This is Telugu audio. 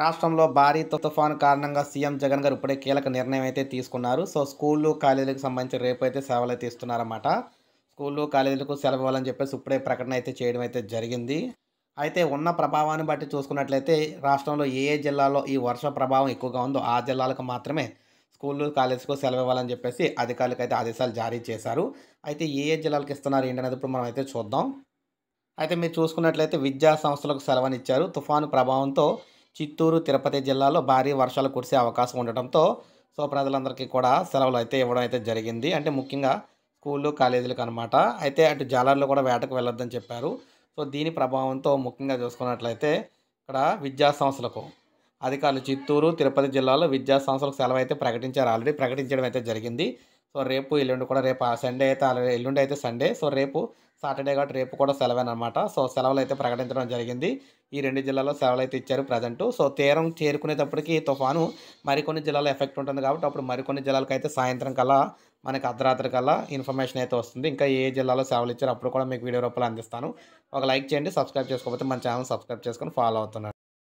రాష్ట్రంలో భారీ తుఫాను కారణంగా సీఎం జగన్ గారు ఇప్పుడే కీలక నిర్ణయం అయితే తీసుకున్నారు సో స్కూళ్ళు కాలేజీలకు సంబంధించి రేపు అయితే సెలవులు అయితే ఇస్తున్నారన్నమాట స్కూళ్ళు కాలేజీలకు సెలవు ఇవ్వాలని చెప్పేసి ఇప్పుడే ప్రకటన అయితే చేయడం అయితే జరిగింది అయితే ఉన్న ప్రభావాన్ని బట్టి చూసుకున్నట్లయితే రాష్ట్రంలో ఏ జిల్లాలో ఈ వర్ష ప్రభావం ఎక్కువగా ఉందో ఆ జిల్లాలకు మాత్రమే స్కూళ్ళు కాలేజీకు సెలవు ఇవ్వాలని చెప్పేసి అధికారులకు అయితే ఆదేశాలు జారీ చేశారు అయితే ఏ ఏ జిల్లాలకు ఇస్తున్నారు ఏంటనేది ఇప్పుడు మనం అయితే చూద్దాం అయితే మీరు చూసుకున్నట్లయితే విద్యా సంస్థలకు సెలవనిచ్చారు తుఫాను ప్రభావంతో చిత్తూరు తిరుపతి జిల్లాలో భారీ వర్షాలు కురిసే అవకాశం ఉండటంతో సో ప్రజలందరికీ కూడా సెలవులు అయితే ఇవ్వడం అయితే జరిగింది అంటే ముఖ్యంగా స్కూళ్ళు కాలేజీలకు అనమాట అయితే అటు జాలర్లు కూడా వేటకు వెళ్ళొద్దని చెప్పారు సో దీని ప్రభావంతో ముఖ్యంగా చూసుకున్నట్లయితే ఇక్కడ విద్యా సంస్థలకు అధికారులు చిత్తూరు తిరుపతి జిల్లాలో విద్యా సంస్థలకు సెలవు అయితే ప్రకటించారు ఆల్రెడీ ప్రకటించడం అయితే జరిగింది సో రేపు ఎల్లుండి కూడా రేపు సండే అయితే ఎల్లుండి అయితే సండే సో రేపు సాటర్డే కాబట్టి రేపు కూడా సెలవేనమాట సో సెలవులు అయితే ప్రకటించడం జరిగింది ఈ రెండు జిల్లాల్లో సెలవులు అయితే ఇచ్చారు ప్రజెంట్ సో తీరం చేరుకునేటప్పటికి తుఫాను మరికొన్ని జిల్లాలో ఎఫెక్ట్ ఉంటుంది కాబట్టి అప్పుడు మరికొన్ని జిల్లాలకు అయితే సాయంత్రం కల్లా మనకి అర్ధరాత్రి కల్లా ఇన్ఫర్మేషన్ అయితే వస్తుంది ఇంకా ఏ జిల్లాలో సెలవులు ఇచ్చారు అప్పుడు కూడా మీకు వీడియో రూపాయలు అందిస్తాను ఒక లైక్ చేయండి సబ్స్క్రైబ్ చేసుకోకపోతే మన ఛానల్ సబ్స్క్రైబ్ చేసుకొని ఫాలో అవుతున్నాను